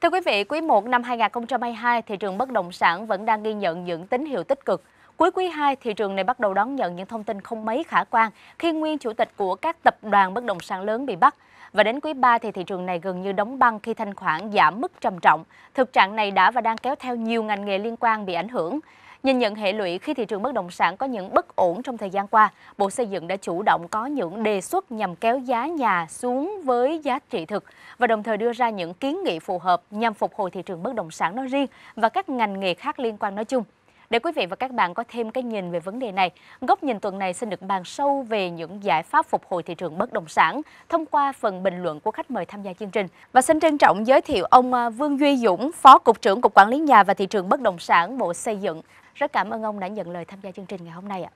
Thưa quý vị, quý 1 năm 2022, thị trường bất động sản vẫn đang ghi nhận những tín hiệu tích cực. Cuối quý 2, thị trường này bắt đầu đón nhận những thông tin không mấy khả quan khi nguyên chủ tịch của các tập đoàn bất động sản lớn bị bắt. Và đến quý 3 thì thị trường này gần như đóng băng khi thanh khoản giảm mức trầm trọng. Thực trạng này đã và đang kéo theo nhiều ngành nghề liên quan bị ảnh hưởng. Nhìn nhận hệ lụy khi thị trường bất động sản có những bất ổn trong thời gian qua, Bộ Xây dựng đã chủ động có những đề xuất nhằm kéo giá nhà xuống với giá trị thực và đồng thời đưa ra những kiến nghị phù hợp nhằm phục hồi thị trường bất động sản nói riêng và các ngành nghề khác liên quan nói chung. Để quý vị và các bạn có thêm cái nhìn về vấn đề này, góc nhìn tuần này xin được bàn sâu về những giải pháp phục hồi thị trường bất động sản thông qua phần bình luận của khách mời tham gia chương trình. Và xin trân trọng giới thiệu ông à, Vương Duy Dũng, Phó Cục trưởng Cục Quản lý Nhà và Thị trường Bất động sản Bộ Xây dựng. Rất cảm ơn ông đã nhận lời tham gia chương trình ngày hôm nay ạ.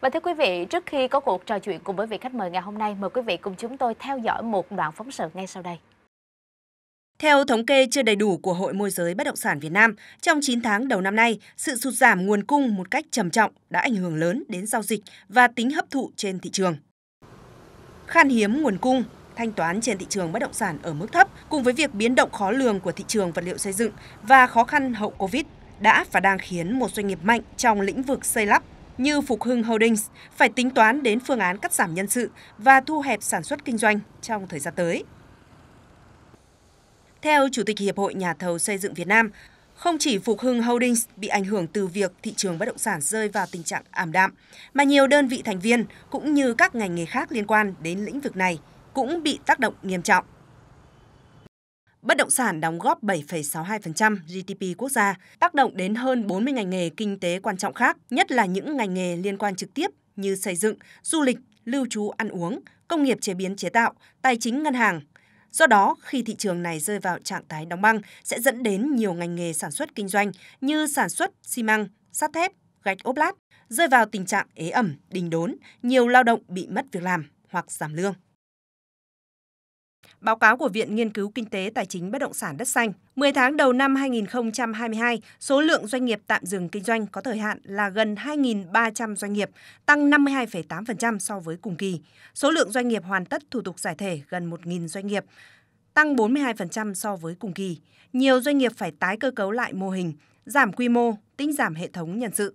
Và thưa quý vị, trước khi có cuộc trò chuyện cùng với vị khách mời ngày hôm nay, mời quý vị cùng chúng tôi theo dõi một đoạn phóng sự ngay sau đây. Theo thống kê chưa đầy đủ của Hội môi giới bất động sản Việt Nam, trong 9 tháng đầu năm nay, sự sụt giảm nguồn cung một cách trầm trọng đã ảnh hưởng lớn đến giao dịch và tính hấp thụ trên thị trường. Khan hiếm nguồn cung, thanh toán trên thị trường bất động sản ở mức thấp cùng với việc biến động khó lường của thị trường vật liệu xây dựng và khó khăn hậu Covid đã và đang khiến một doanh nghiệp mạnh trong lĩnh vực xây lắp như Phục Hưng Holdings phải tính toán đến phương án cắt giảm nhân sự và thu hẹp sản xuất kinh doanh trong thời gian tới. Theo Chủ tịch Hiệp hội Nhà thầu xây dựng Việt Nam, không chỉ Phục Hưng Holdings bị ảnh hưởng từ việc thị trường bất động sản rơi vào tình trạng ảm đạm, mà nhiều đơn vị thành viên cũng như các ngành nghề khác liên quan đến lĩnh vực này cũng bị tác động nghiêm trọng. Bất động sản đóng góp 7,62% GDP quốc gia, tác động đến hơn 40 ngành nghề kinh tế quan trọng khác, nhất là những ngành nghề liên quan trực tiếp như xây dựng, du lịch, lưu trú ăn uống, công nghiệp chế biến chế tạo, tài chính ngân hàng, Do đó, khi thị trường này rơi vào trạng thái đóng băng sẽ dẫn đến nhiều ngành nghề sản xuất kinh doanh như sản xuất xi măng, sắt thép, gạch ốp lát rơi vào tình trạng ế ẩm, đình đốn, nhiều lao động bị mất việc làm hoặc giảm lương. Báo cáo của Viện Nghiên cứu Kinh tế Tài chính Bất động sản Đất Xanh, 10 tháng đầu năm 2022, số lượng doanh nghiệp tạm dừng kinh doanh có thời hạn là gần 2.300 doanh nghiệp, tăng 52,8% so với cùng kỳ. Số lượng doanh nghiệp hoàn tất thủ tục giải thể gần 1.000 doanh nghiệp, tăng 42% so với cùng kỳ. Nhiều doanh nghiệp phải tái cơ cấu lại mô hình, giảm quy mô, tinh giảm hệ thống nhân sự.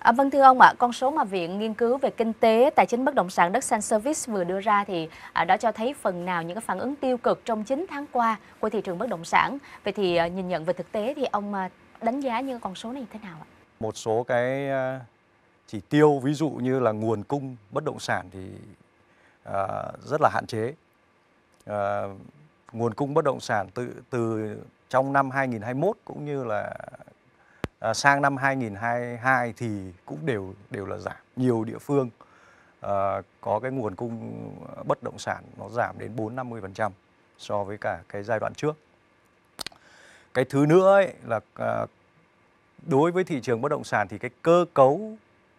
À, vâng thưa ông ạ, à, con số mà Viện Nghiên cứu về Kinh tế, Tài chính Bất động sản Đất Xanh Service vừa đưa ra thì à, đã cho thấy phần nào những cái phản ứng tiêu cực trong 9 tháng qua của thị trường bất động sản. Vậy thì à, nhìn nhận về thực tế thì ông à, đánh giá những con số này thế nào ạ? Một số cái à, chỉ tiêu ví dụ như là nguồn cung bất động sản thì à, rất là hạn chế. À, nguồn cung bất động sản từ từ trong năm 2021 cũng như là à, sang năm 2022 thì cũng đều đều là giảm nhiều địa phương à, có cái nguồn cung bất động sản nó giảm đến 4 50% so với cả cái giai đoạn trước. Cái thứ nữa ấy là à, đối với thị trường bất động sản thì cái cơ cấu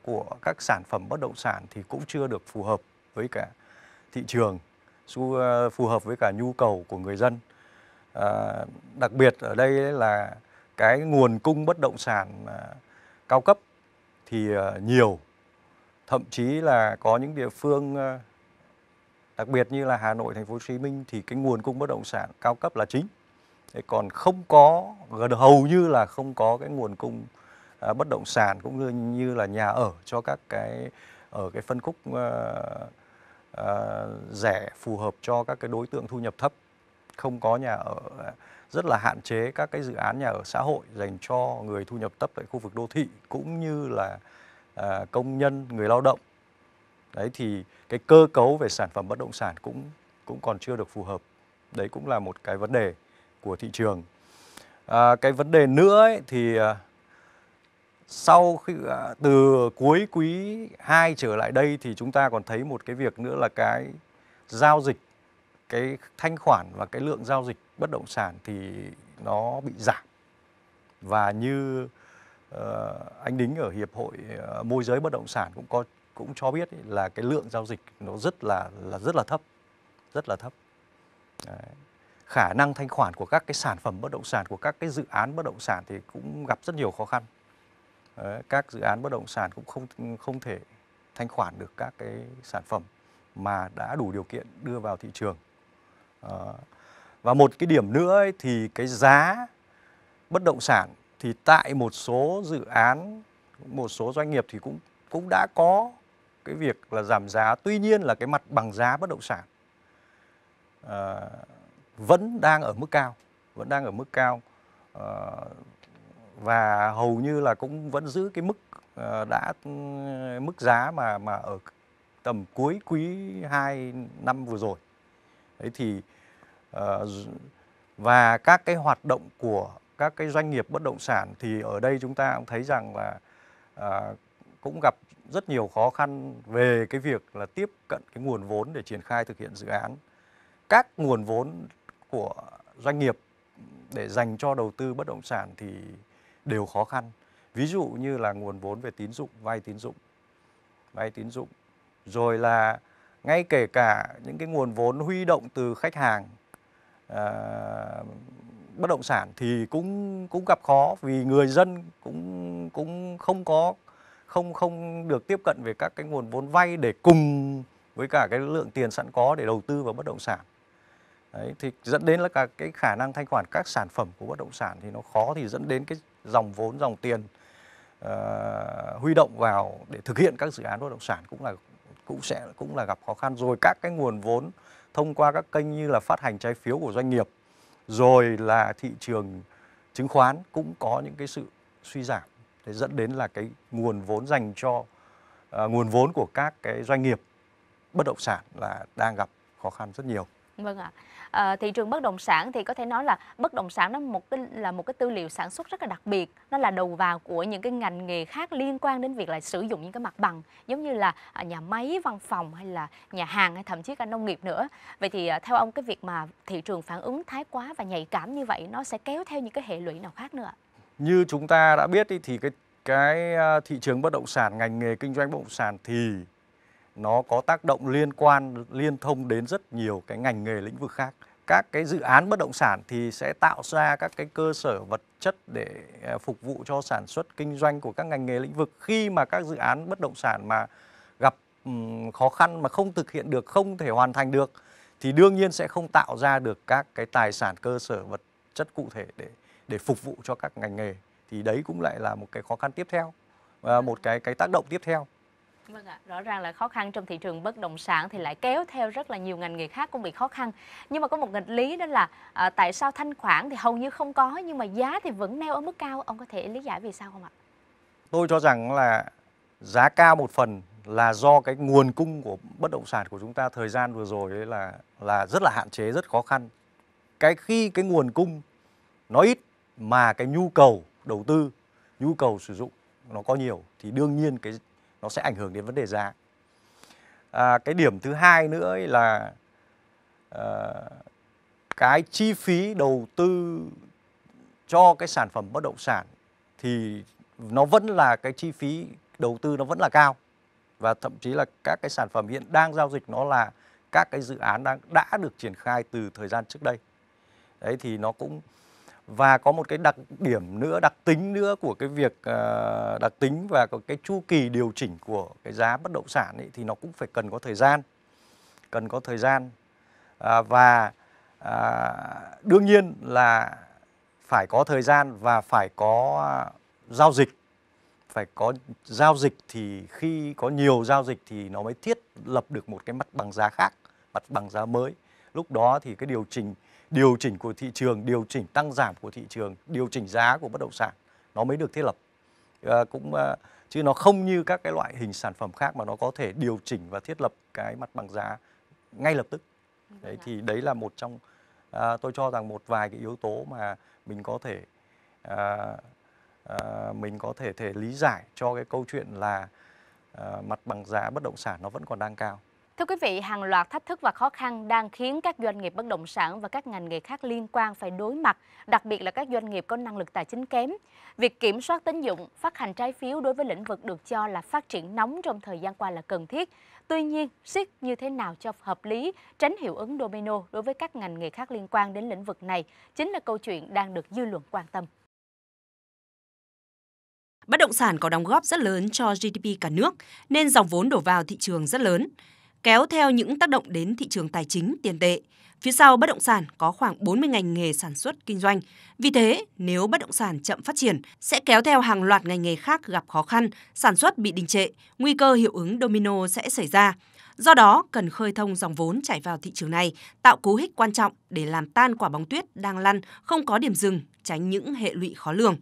của các sản phẩm bất động sản thì cũng chưa được phù hợp với cả thị trường à, phù hợp với cả nhu cầu của người dân à, đặc biệt ở đây là cái nguồn cung bất động sản à, cao cấp thì à, nhiều thậm chí là có những địa phương à, đặc biệt như là Hà Nội, Thành phố Hồ Chí Minh thì cái nguồn cung bất động sản cao cấp là chính. Thế còn không có gần hầu như là không có cái nguồn cung bất động sản cũng như như là nhà ở cho các cái ở cái phân khúc à, à, rẻ phù hợp cho các cái đối tượng thu nhập thấp, không có nhà ở rất là hạn chế các cái dự án nhà ở xã hội dành cho người thu nhập thấp tại khu vực đô thị cũng như là à, công nhân người lao động đấy thì cái cơ cấu về sản phẩm bất động sản cũng cũng còn chưa được phù hợp đấy cũng là một cái vấn đề của thị trường à, cái vấn đề nữa ấy, thì à, sau khi à, từ cuối quý 2 trở lại đây thì chúng ta còn thấy một cái việc nữa là cái giao dịch cái thanh khoản và cái lượng giao dịch bất động sản thì nó bị giảm và như uh, anh đính ở hiệp hội uh, môi giới bất động sản cũng có cũng cho biết ý, là cái lượng giao dịch nó rất là là rất là thấp rất là thấp Đấy. khả năng thanh khoản của các cái sản phẩm bất động sản của các cái dự án bất động sản thì cũng gặp rất nhiều khó khăn Đấy. các dự án bất động sản cũng không không thể thanh khoản được các cái sản phẩm mà đã đủ điều kiện đưa vào thị trường uh, và một cái điểm nữa ấy, thì cái giá bất động sản thì tại một số dự án, một số doanh nghiệp thì cũng cũng đã có cái việc là giảm giá. Tuy nhiên là cái mặt bằng giá bất động sản à, vẫn đang ở mức cao, vẫn đang ở mức cao à, và hầu như là cũng vẫn giữ cái mức ờ, đã mức giá mà mà ở tầm cuối quý 2 năm vừa rồi. Đấy thì Ờ, và các cái hoạt động của các cái doanh nghiệp bất động sản thì ở đây chúng ta cũng thấy rằng là à, cũng gặp rất nhiều khó khăn về cái việc là tiếp cận cái nguồn vốn để triển khai thực hiện dự án. Các nguồn vốn của doanh nghiệp để dành cho đầu tư bất động sản thì đều khó khăn. Ví dụ như là nguồn vốn về tín dụng, vay tín dụng, vay tín dụng. Rồi là ngay kể cả những cái nguồn vốn huy động từ khách hàng À, bất động sản thì cũng cũng gặp khó vì người dân cũng cũng không có không không được tiếp cận về các cái nguồn vốn vay để cùng với cả cái lượng tiền sẵn có để đầu tư vào bất động sản Đấy, thì dẫn đến là cả cái khả năng thanh khoản các sản phẩm của bất động sản thì nó khó thì dẫn đến cái dòng vốn dòng tiền uh, huy động vào để thực hiện các dự án bất động sản cũng là cũng sẽ cũng là gặp khó khăn rồi các cái nguồn vốn thông qua các kênh như là phát hành trái phiếu của doanh nghiệp rồi là thị trường chứng khoán cũng có những cái sự suy giảm để dẫn đến là cái nguồn vốn dành cho à, nguồn vốn của các cái doanh nghiệp bất động sản là đang gặp khó khăn rất nhiều Vâng ạ. À, thị trường bất động sản thì có thể nói là bất động sản nó một cái là một cái tư liệu sản xuất rất là đặc biệt, nó là đầu vào của những cái ngành nghề khác liên quan đến việc là sử dụng những cái mặt bằng giống như là à, nhà máy, văn phòng hay là nhà hàng hay thậm chí cả nông nghiệp nữa. Vậy thì à, theo ông cái việc mà thị trường phản ứng thái quá và nhạy cảm như vậy nó sẽ kéo theo những cái hệ lụy nào khác nữa ạ? Như chúng ta đã biết thì cái cái à, thị trường bất động sản ngành nghề kinh doanh bất động sản thì nó có tác động liên quan liên thông đến rất nhiều cái ngành nghề lĩnh vực khác các cái dự án bất động sản thì sẽ tạo ra các cái cơ sở vật chất để à, phục vụ cho sản xuất kinh doanh của các ngành nghề lĩnh vực khi mà các dự án bất động sản mà gặp khó khăn mà không thực hiện được không thể hoàn thành được thì đương nhiên sẽ không tạo ra được các cái tài sản cơ sở vật chất cụ thể để để phục vụ cho các ngành nghề thì đấy cũng lại là một cái khó khăn tiếp theo à, một cái cái tác động tiếp theo Vâng ạ, rõ ràng là khó khăn trong thị trường bất động sản thì lại kéo theo rất là nhiều ngành nghề khác cũng bị khó khăn. Nhưng mà có một nghịch lý đó là à, tại sao thanh khoản thì hầu như không có nhưng mà giá thì vẫn neo ở mức cao. Ông có thể lý giải vì sao không ạ? Tôi cho rằng là giá cao một phần là do cái nguồn cung của bất động sản của chúng ta thời gian vừa rồi ấy là là rất là hạn chế, rất khó khăn. Cái khi cái nguồn cung nó ít mà cái nhu cầu đầu tư, nhu cầu sử dụng nó có nhiều thì đương nhiên cái nó sẽ ảnh hưởng đến vấn đề giá à, cái điểm thứ hai nữa là à, cái chi phí đầu tư cho cái sản phẩm bất động sản thì nó vẫn là cái chi phí đầu tư nó vẫn là cao và thậm chí là các cái sản phẩm hiện đang giao dịch nó là các cái dự án đang đã được triển khai từ thời gian trước đây đấy thì nó cũng và có một cái đặc điểm nữa đặc tính nữa của cái việc ờ, đặc tính và cái chu kỳ điều chỉnh của cái giá bất động sản ấy, thì nó cũng phải cần có thời gian cần có thời gian à, và à, đương nhiên là phải có thời gian và phải có giao dịch phải có giao dịch thì khi có nhiều giao dịch thì nó mới thiết lập được một cái mặt bằng giá khác mặt bằng giá mới lúc đó thì cái điều chỉnh điều chỉnh của thị trường, điều chỉnh tăng giảm của thị trường, điều chỉnh giá của bất động sản nó mới được thiết lập. À, cũng à, chứ nó không như các cái loại hình sản phẩm khác mà nó có thể điều chỉnh và thiết lập cái mặt bằng giá ngay lập tức. Vâng đấy thì đấy là một trong à, tôi cho rằng một vài cái yếu tố mà mình có thể à, à, mình có thể thể lý giải cho cái câu chuyện là à, mặt bằng giá bất động sản nó vẫn còn đang cao. Thưa quý vị, hàng loạt thách thức và khó khăn đang khiến các doanh nghiệp bất động sản và các ngành nghề khác liên quan phải đối mặt, đặc biệt là các doanh nghiệp có năng lực tài chính kém. Việc kiểm soát tín dụng, phát hành trái phiếu đối với lĩnh vực được cho là phát triển nóng trong thời gian qua là cần thiết. Tuy nhiên, siết như thế nào cho hợp lý, tránh hiệu ứng domino đối với các ngành nghề khác liên quan đến lĩnh vực này chính là câu chuyện đang được dư luận quan tâm. Bất động sản có đóng góp rất lớn cho GDP cả nước nên dòng vốn đổ vào thị trường rất lớn kéo theo những tác động đến thị trường tài chính tiền tệ. Phía sau bất động sản có khoảng 40 ngành nghề sản xuất kinh doanh. Vì thế, nếu bất động sản chậm phát triển sẽ kéo theo hàng loạt ngành nghề khác gặp khó khăn, sản xuất bị đình trệ, nguy cơ hiệu ứng domino sẽ xảy ra. Do đó, cần khơi thông dòng vốn chảy vào thị trường này, tạo cú hích quan trọng để làm tan quả bóng tuyết đang lăn không có điểm dừng, tránh những hệ lụy khó lường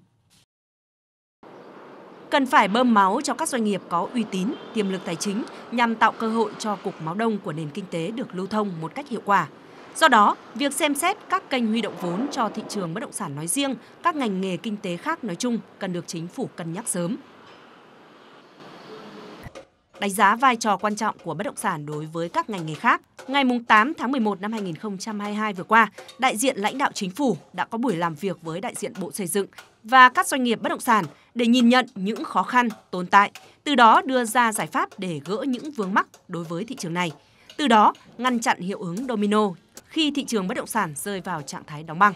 cần phải bơm máu cho các doanh nghiệp có uy tín, tiềm lực tài chính nhằm tạo cơ hội cho cục máu đông của nền kinh tế được lưu thông một cách hiệu quả. Do đó, việc xem xét các kênh huy động vốn cho thị trường bất động sản nói riêng, các ngành nghề kinh tế khác nói chung cần được chính phủ cân nhắc sớm. Đánh giá vai trò quan trọng của bất động sản đối với các ngành nghề khác, ngày 8 tháng 11 năm 2022 vừa qua, đại diện lãnh đạo chính phủ đã có buổi làm việc với đại diện Bộ Xây dựng và các doanh nghiệp bất động sản để nhìn nhận những khó khăn tồn tại, từ đó đưa ra giải pháp để gỡ những vướng mắc đối với thị trường này. Từ đó ngăn chặn hiệu ứng domino khi thị trường bất động sản rơi vào trạng thái đóng băng.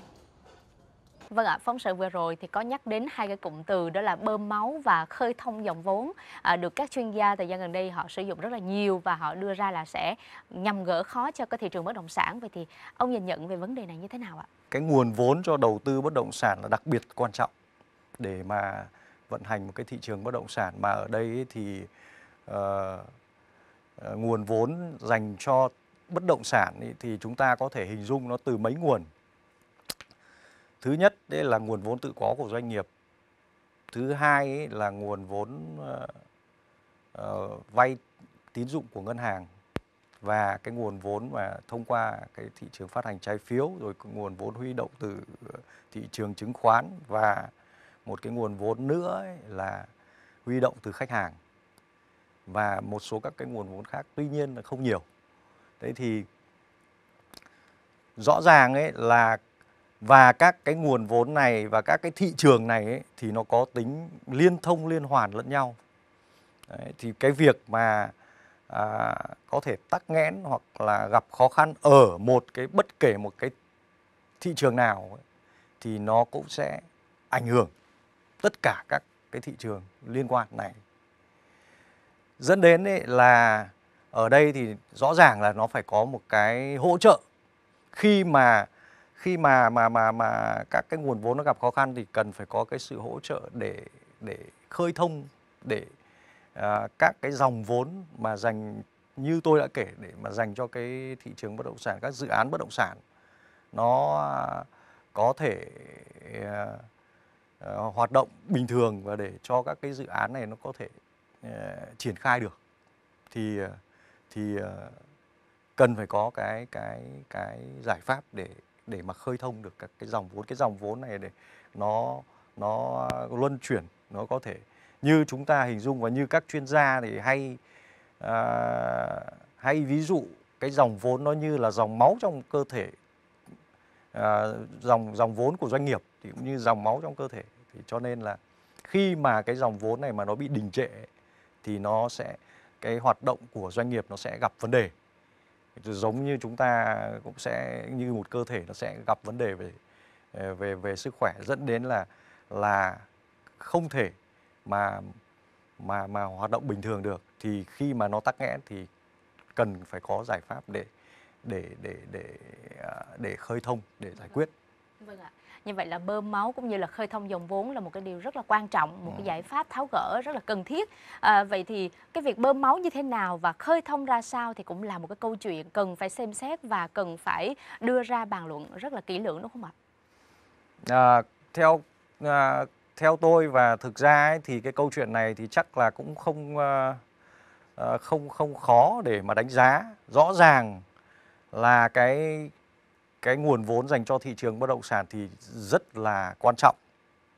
Vâng ạ, phóng sự vừa rồi thì có nhắc đến hai cái cụm từ đó là bơm máu và khơi thông dòng vốn à, được các chuyên gia thời gian gần đây họ sử dụng rất là nhiều và họ đưa ra là sẽ nhằm gỡ khó cho cái thị trường bất động sản. Vậy thì ông nhìn nhận về vấn đề này như thế nào ạ? Cái nguồn vốn cho đầu tư bất động sản là đặc biệt quan trọng để mà vận hành một cái thị trường bất động sản mà ở đây thì uh, uh, nguồn vốn dành cho bất động sản thì chúng ta có thể hình dung nó từ mấy nguồn thứ nhất đấy là nguồn vốn tự có của doanh nghiệp thứ hai là nguồn vốn uh, vay tín dụng của ngân hàng và cái nguồn vốn mà thông qua cái thị trường phát hành trái phiếu rồi nguồn vốn huy động từ ờ, thị trường chứng khoán và một cái nguồn vốn nữa ấy là huy động từ khách hàng và một số các cái nguồn vốn khác tuy nhiên là không nhiều đấy thì rõ ràng ấy là và các cái nguồn vốn này và các cái thị trường này ấy, thì nó có tính liên thông liên hoàn lẫn nhau Đấy, thì cái việc mà à, có thể tắc nghẽn hoặc là gặp khó khăn ở một cái bất kể một cái thị trường nào ấy, thì nó cũng sẽ ảnh hưởng tất cả các cái thị trường liên quan này dẫn đến ấy là ở đây thì rõ ràng là nó phải có một cái hỗ trợ khi mà khi mà mà mà mà các cái nguồn vốn nó gặp khó khăn thì cần phải có cái sự hỗ trợ để để khơi thông để à, các cái dòng vốn mà dành như tôi đã kể để mà dành cho cái thị trường bất động sản các dự án bất động sản nó có thể à, à hoạt động bình thường và để cho các cái dự án này nó có thể à, triển khai được thì à, thì à, cần phải có cái cái cái giải pháp để để mà khơi thông được các cái dòng vốn cái dòng vốn này để nó nó luân chuyển nó có thể như chúng ta hình dung và như các chuyên gia thì hay à, hay ví dụ cái dòng vốn nó như là dòng máu trong cơ thể à, dòng dòng vốn của doanh nghiệp thì cũng như dòng máu trong cơ thể thì cho nên là khi mà cái dòng vốn này mà nó bị đình trệ thì nó sẽ cái hoạt động của doanh nghiệp nó sẽ gặp vấn đề giống như chúng ta cũng sẽ như một cơ thể nó sẽ gặp vấn đề về ờ, về về sức khỏe dẫn đến là là không thể mà mà mà hoạt động bình thường được thì khi mà nó tắc nghẽn thì cần phải có giải pháp để để để để ờ, để khơi thông để giải quyết Vâng ạ. Như vậy là bơm máu cũng như là khơi thông dòng vốn là một cái điều rất là quan trọng, một cái vâng. giải pháp tháo gỡ rất là cần thiết. À, vậy thì cái việc bơm máu như thế nào và khơi thông ra sao thì cũng là một cái câu chuyện cần phải xem xét và cần phải đưa ra bàn luận rất là kỹ lưỡng đúng không ạ? À, theo à, theo tôi và thực ra ấy, thì cái câu chuyện này thì chắc là cũng không à, à không không khó để mà đánh giá rõ ràng là cái cái nguồn vốn dành cho thị trường bất động sản thì rất là quan trọng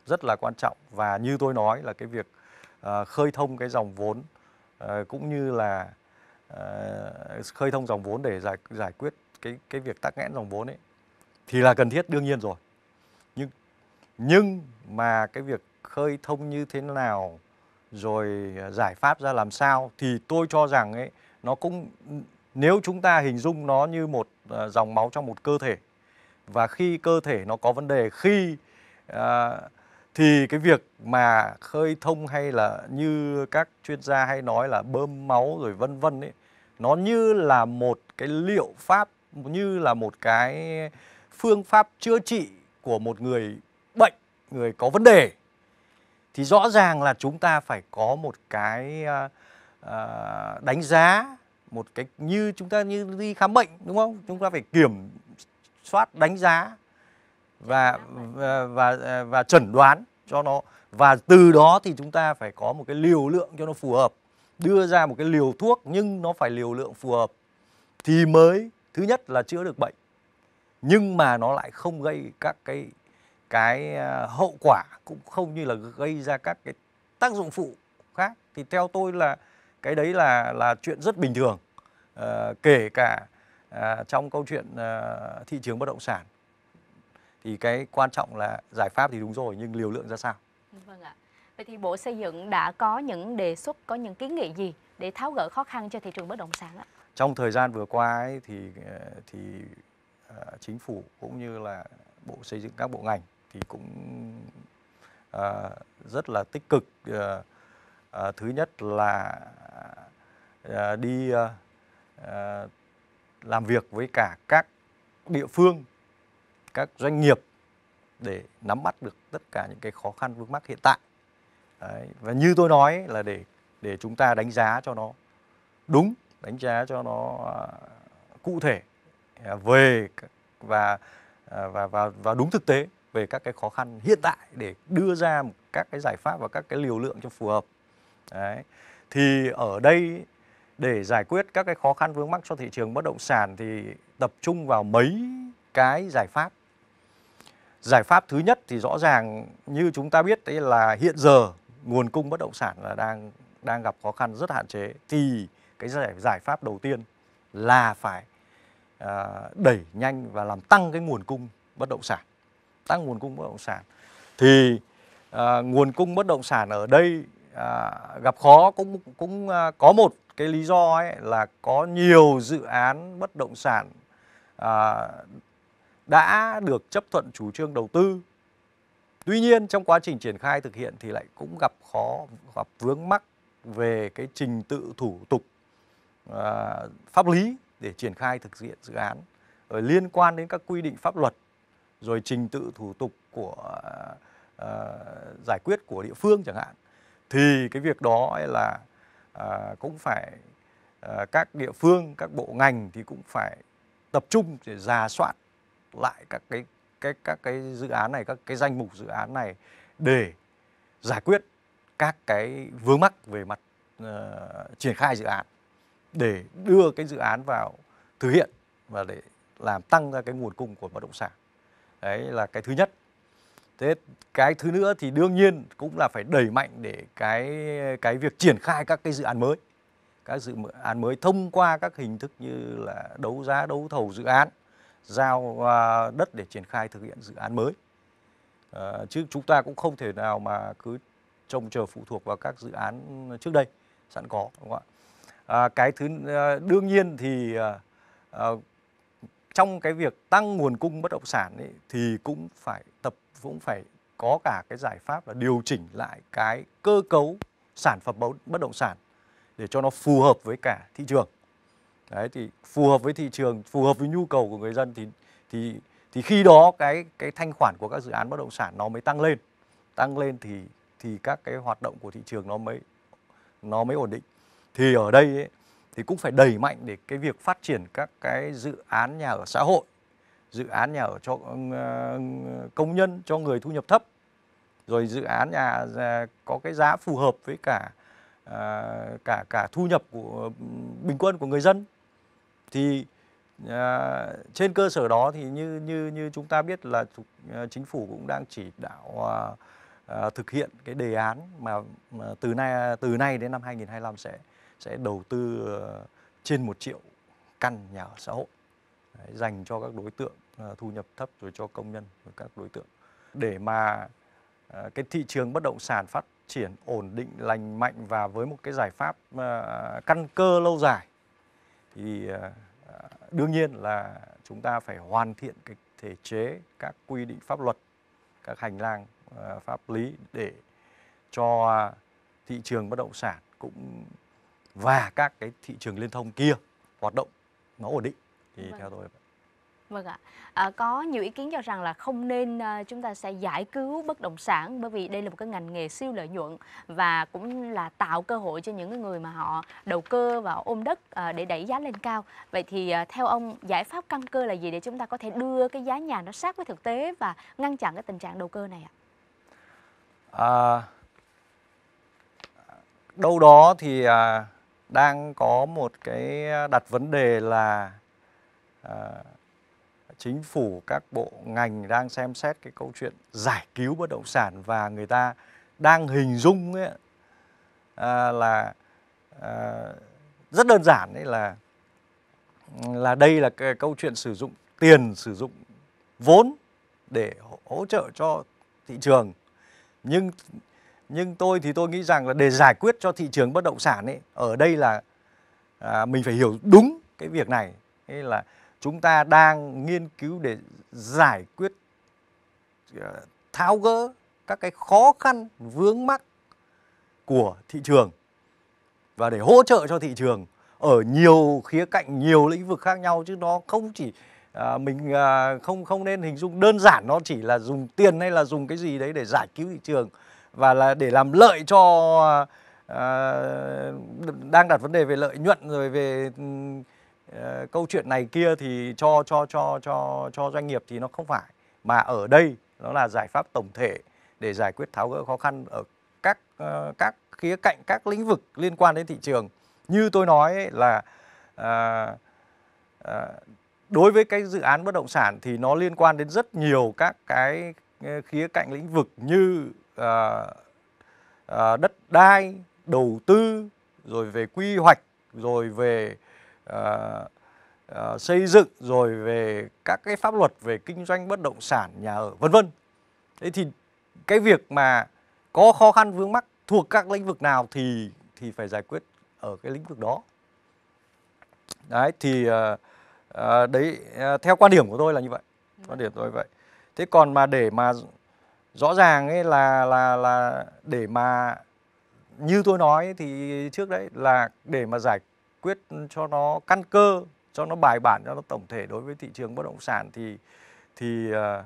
rất là quan trọng và như tôi nói là cái việc uh, khơi thông cái dòng vốn uh, cũng như là uh, khơi thông dòng vốn để giải giải quyết cái cái việc tắc nghẽn dòng vốn ấy thì là cần thiết đương nhiên rồi nhưng nhưng mà cái việc khơi thông như thế nào rồi giải pháp ra làm sao thì tôi cho rằng ấy nó cũng nếu chúng ta hình dung nó như một Ờ, dòng máu trong một cơ thể và khi cơ thể nó có vấn đề khi à, thì cái việc mà khơi thông hay là như các chuyên gia hay nói là bơm máu rồi vân vân ấy nó như là một cái liệu pháp như là một cái phương pháp chữa trị của một người bệnh người có vấn đề thì rõ ràng là chúng ta phải có một cái à, đánh giá một cái như chúng ta như đi khám bệnh đúng không chúng ta phải kiểm soát đánh giá và và và, và chẩn đoán cho nó và từ đó thì chúng ta phải có một cái liều lượng cho nó phù hợp đưa ra một cái liều thuốc nhưng nó phải liều lượng phù hợp thì mới thứ nhất là chữa được bệnh nhưng mà nó lại không gây các cái cái à, hậu quả cũng không như là gây ra các cái tác dụng phụ khác thì theo tôi là cái đấy là là chuyện rất bình thường à, kể cả à, trong câu chuyện à, thị trường bất động sản thì cái quan trọng là giải pháp thì đúng rồi nhưng liều lượng ra sao vâng ạ vậy thì bộ xây dựng đã có những đề xuất có những kiến nghị gì để tháo gỡ khó khăn cho thị trường bất động sản ạ trong thời gian vừa qua ấy, thì ờ, thì uh, chính phủ cũng như là bộ xây dựng các bộ ngành thì cũng uh, rất là tích cực uh, uh, thứ nhất là À, đi à, à, làm việc với cả các địa phương, các doanh nghiệp để nắm bắt được tất cả những cái khó khăn vướng mắc hiện tại. Đấy. Và như tôi nói là để để chúng ta đánh giá cho nó đúng, đánh giá cho nó cụ thể về và và và và đúng thực tế về các cái khó khăn hiện tại để đưa ra các cái giải pháp và các cái liều lượng cho phù hợp. Đấy. Thì ở đây để giải quyết các cái khó khăn vướng mắc cho thị trường bất động sản thì tập trung vào mấy cái giải pháp. Giải pháp thứ nhất thì rõ ràng như chúng ta biết đấy là hiện giờ nguồn cung bất động sản là đang đang gặp khó khăn rất hạn chế thì cái giải giải pháp đầu tiên là phải uh, đẩy nhanh và làm tăng cái nguồn cung bất động sản tăng nguồn cung bất động sản thì uh, nguồn cung bất động sản ở đây uh, gặp khó cũng cũng uh, có một cái lý do ấy là có nhiều dự án bất động sản à, đã được chấp thuận chủ trương đầu tư tuy nhiên trong quá trình triển khai thực hiện thì lại cũng gặp khó gặp vướng mắc về cái trình tự thủ tục à, pháp lý để triển khai thực hiện dự án rồi liên quan đến các quy định pháp luật rồi trình tự thủ tục của à, giải quyết của địa phương chẳng hạn thì cái việc đó ấy là À, cũng phải à, các địa phương các bộ ngành thì cũng phải tập trung để giả soát lại các cái cái các cái dự án này các cái danh mục dự án này để giải quyết các cái vướng mắc về mặt uh, triển khai dự án để đưa cái dự án vào thực hiện và để làm tăng ra cái nguồn cung của bất động sản đấy là cái thứ nhất thế cái thứ nữa thì đương nhiên cũng là phải đẩy mạnh để cái cái việc triển khai các cái dự án mới các dự án mới thông qua các hình thức như là đấu giá đấu thầu dự án giao à, đất để triển khai thực hiện dự án mới à, chứ chúng ta cũng không thể nào mà cứ trông chờ phụ thuộc vào các dự án trước đây sẵn có đúng không ạ à, cái thứ à, đương nhiên thì à, à trong cái việc tăng nguồn cung bất động sản ấy, thì cũng phải tập cũng phải có cả cái giải pháp là điều chỉnh lại cái cơ cấu sản phẩm bất động sản để cho nó phù hợp với cả thị trường đấy thì phù hợp với thị trường phù hợp với nhu cầu của người dân thì thì thì khi đó cái cái thanh khoản của các dự án bất động sản nó mới tăng lên tăng lên thì thì các cái hoạt động của thị trường nó mới nó mới ổn định thì ở đây ấy, thì cũng phải đẩy mạnh để cái việc phát triển các cái dự án nhà ở xã hội dự án nhà ở cho ờ, công nhân cho người thu nhập thấp rồi dự án nhà có cái giá phù hợp với cả ờ, cả cả thu nhập của bình quân của người dân thì ờ, trên cơ sở đó thì như như như chúng ta biết là chính phủ cũng đang chỉ đạo Ờ, thực hiện cái đề án mà, mà từ nay từ nay đến năm 2025 sẽ sẽ đầu tư ờ, trên một triệu căn nhà ở xã hội Đấy, dành cho các đối tượng ờ, thu nhập thấp rồi cho công nhân rồi các đối tượng để mà cái thị trường bất động sản phát triển ổn định lành mạnh và với một cái giải pháp căn cơ lâu dài thì đương nhiên là chúng ta phải hoàn thiện cái thể chế các quy định pháp luật các hành lang À, pháp lý để cho thị trường bất động sản cũng và các cái thị trường liên thông kia hoạt động nó ổn định thì vâng. theo tôi Vâng ạ. À, có nhiều ý kiến cho rằng là không nên à, chúng ta sẽ giải cứu bất động sản bởi vì đây là một cái ngành nghề siêu lợi nhuận và cũng là tạo cơ hội cho những người mà họ đầu cơ và ôm đất à, để đẩy giá lên cao. Vậy thì à, theo ông giải pháp căn cơ là gì để chúng ta có thể đưa cái giá nhà nó sát với thực tế và ngăn chặn cái tình trạng đầu cơ này ạ? à, đâu đó thì à, đang có một cái đặt vấn đề là à, chính phủ các bộ ngành đang xem xét cái câu chuyện giải cứu bất động sản và người ta đang hình dung ấy, à, là à, rất đơn giản đấy là là đây là cái câu chuyện sử dụng tiền sử dụng vốn để hỗ trợ cho thị trường nhưng nhưng tôi thì tôi nghĩ rằng là để giải quyết cho thị trường bất động sản ấy ở đây là à, mình phải hiểu đúng cái việc này Thế là chúng ta đang nghiên cứu để giải quyết à, tháo gỡ các cái khó khăn vướng mắc của thị trường và để hỗ trợ cho thị trường ở nhiều khía cạnh nhiều lĩnh vực khác nhau chứ nó không chỉ à, mình à, không không nên hình dung đơn giản nó chỉ là dùng tiền hay là dùng cái gì đấy để giải cứu thị trường và là để làm lợi cho à, đang đặt vấn đề về lợi nhuận rồi về à, câu chuyện này kia thì cho cho cho cho cho doanh nghiệp thì nó không phải mà ở đây nó là giải pháp tổng thể để giải quyết tháo gỡ khó khăn ở các uh, các khía cạnh các lĩnh vực liên quan đến thị trường như tôi nói ấy, là uh, uh, đối với cái dự án bất động sản thì nó liên quan đến rất nhiều các cái ờ, khía cạnh lĩnh vực như à, à, đất đai đầu tư rồi về quy hoạch rồi về à, à, xây dựng rồi về các cái pháp luật về kinh doanh bất động sản nhà ở vân vân thế thì cái việc mà có khó khăn vướng mắc thuộc các lĩnh vực nào thì thì phải giải quyết ở cái lĩnh vực đó đấy thì uh, à, đấy à, theo quan điểm của tôi là như vậy ừ. quan điểm tôi vậy thế còn mà để mà rõ ràng ấy là là là để mà như tôi nói thì trước đấy là để mà giải quyết cho nó căn cơ cho nó bài bản cho nó tổng thể đối với thị trường bất động sản thì thì ờ,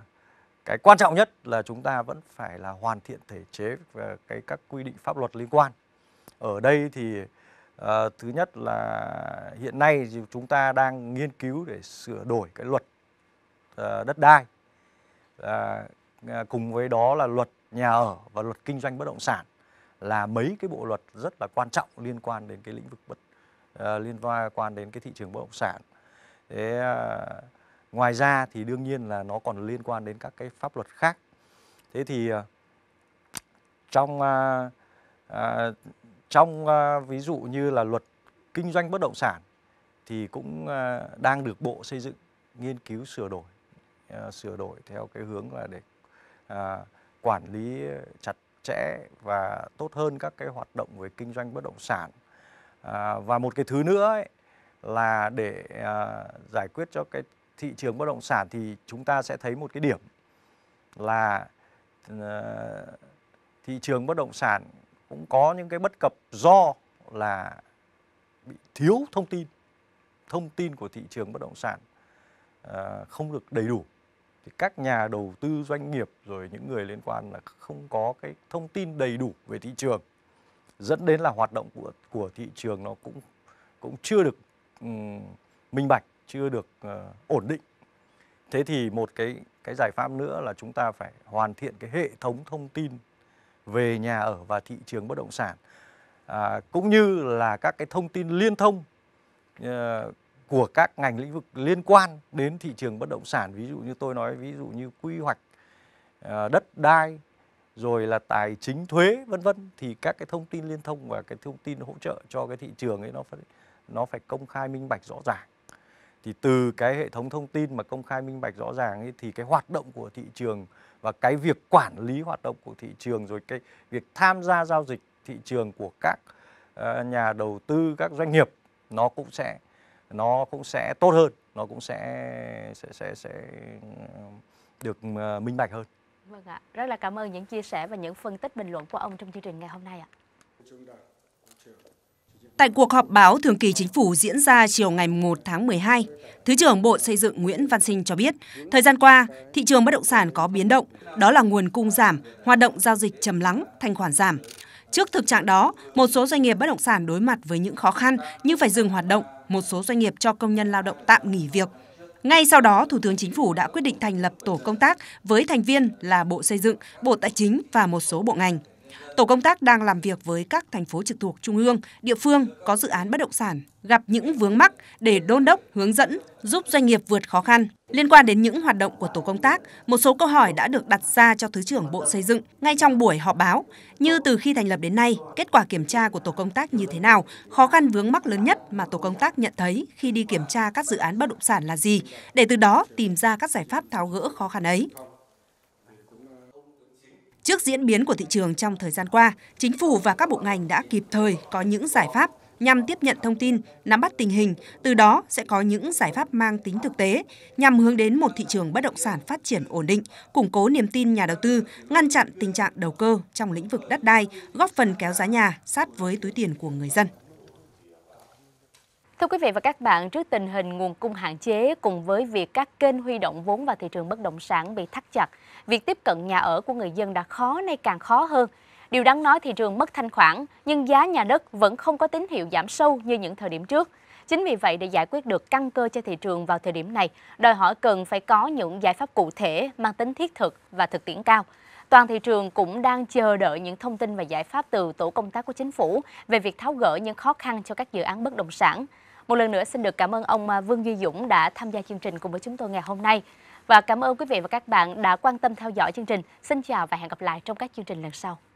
cái quan trọng nhất là chúng ta vẫn phải là hoàn thiện thể chế và cái các quy định pháp luật liên quan ở đây thì Ờ, thứ nhất là hiện nay chúng ta đang nghiên cứu để sửa đổi cái luật à, đất đai à, cùng với đó là luật nhà ở và luật kinh doanh bất động sản là mấy cái bộ luật rất là quan trọng liên quan đến cái lĩnh vực bất à, liên quan đến cái thị trường bất động sản thế à, ngoài ra thì đương nhiên là nó còn liên quan đến các cái pháp luật khác thế thì à, trong à, à, trong ờ, ví dụ như là luật kinh doanh bất động sản thì cũng ờ, đang được bộ xây dựng nghiên cứu sửa đổi ờ, sửa đổi theo cái hướng là để quản lý chặt chẽ và tốt hơn các cái hoạt động về kinh doanh bất động sản và một cái thứ nữa ấy, là để giải quyết cho cái thị trường bất động sản thì chúng ta sẽ thấy một cái điểm là thị trường bất động sản cũng có những cái bất cập do là bị thiếu thông tin thông tin của thị trường bất động sản ờ, không được đầy đủ thì các nhà đầu tư doanh nghiệp rồi những người liên quan là không có cái thông tin đầy đủ về thị trường dẫn đến là hoạt động của của thị trường nó cũng cũng chưa được um, minh bạch chưa được uh, ổn định thế thì một cái cái giải pháp nữa là chúng ta phải hoàn thiện cái hệ thống thông tin về nhà ở và thị trường bất động sản à, cũng như là các cái thông tin liên thông à, của các ngành lĩnh vực liên quan đến thị trường bất động sản ví dụ như tôi nói ví dụ như quy hoạch à, đất đai rồi là tài chính thuế vân vân thì các cái thông tin liên thông và cái thông tin hỗ trợ cho cái thị trường ấy nó phải nó phải công khai minh bạch rõ ràng thì từ cái hệ thống thông tin mà công khai minh bạch rõ ràng ấy, thì cái hoạt động của thị trường và cái việc quản lý hoạt động của thị trường rồi cái việc tham gia giao dịch thị trường của các ờ, nhà đầu tư các doanh nghiệp nó cũng sẽ nó cũng sẽ tốt hơn nó cũng sẽ sẽ sẽ, sẽ ừ, được ờ, minh bạch hơn. Vâng ạ, rất là cảm ơn những chia sẻ và những phân tích bình luận của ông trong chương trình ngày hôm nay ạ. Tại cuộc họp báo thường kỳ chính phủ diễn ra chiều ngày 1 tháng 12, Thứ trưởng Bộ Xây dựng Nguyễn Văn Sinh cho biết, thời gian qua, thị trường bất động sản có biến động, đó là nguồn cung giảm, hoạt động giao dịch trầm lắng, thanh khoản giảm. Trước thực trạng đó, một số doanh nghiệp bất động sản đối mặt với những khó khăn như phải dừng hoạt động, một số doanh nghiệp cho công nhân lao động tạm nghỉ việc. Ngay sau đó, Thủ tướng Chính phủ đã quyết định thành lập tổ công tác với thành viên là Bộ Xây dựng, Bộ Tài chính và một số bộ ngành. Tổ công tác đang làm việc với các thành phố trực thuộc trung ương, địa phương có dự án bất động sản gặp những vướng mắc để đôn đốc, hướng dẫn, giúp doanh nghiệp vượt khó khăn. Liên quan đến những hoạt động của tổ công tác, một số câu hỏi đã được đặt ra cho Thứ trưởng Bộ Xây dựng ngay trong buổi họp báo, như từ khi thành lập đến nay, kết quả kiểm tra của tổ công tác như thế nào, khó khăn vướng mắc lớn nhất mà tổ công tác nhận thấy khi đi kiểm tra các dự án bất động sản là gì, để từ đó tìm ra các giải pháp tháo gỡ khó khăn ấy. Trước diễn biến của thị trường trong thời gian qua, chính phủ và các bộ ngành đã kịp thời có những giải pháp nhằm tiếp nhận thông tin, nắm bắt tình hình, từ đó sẽ có những giải pháp mang tính thực tế nhằm hướng đến một thị trường bất động sản phát triển ổn định, củng cố niềm tin nhà đầu tư, ngăn chặn tình trạng đầu cơ trong lĩnh vực đất đai, góp phần kéo giá nhà sát với túi tiền của người dân. Thưa quý vị và các bạn, trước tình hình nguồn cung hạn chế cùng với việc các kênh huy động vốn vào thị trường bất động sản bị thắt chặt, việc tiếp cận nhà ở của người dân đã khó nay càng khó hơn. Điều đáng nói thị trường mất thanh khoản, nhưng giá nhà đất vẫn không có tín hiệu giảm sâu như những thời điểm trước. Chính vì vậy, để giải quyết được căn cơ cho thị trường vào thời điểm này, đòi hỏi cần phải có những giải pháp cụ thể mang tính thiết thực và thực tiễn cao. Toàn thị trường cũng đang chờ đợi những thông tin và giải pháp từ tổ công tác của chính phủ về việc tháo gỡ những khó khăn cho các dự án bất động sản. Một lần nữa xin được cảm ơn ông à, Vương Duy Dũng đã tham gia chương trình cùng với chúng tôi ngày hôm nay. Và cảm ơn quý vị và các bạn đã quan tâm theo dõi chương trình. Xin chào và hẹn gặp lại trong các chương trình lần sau.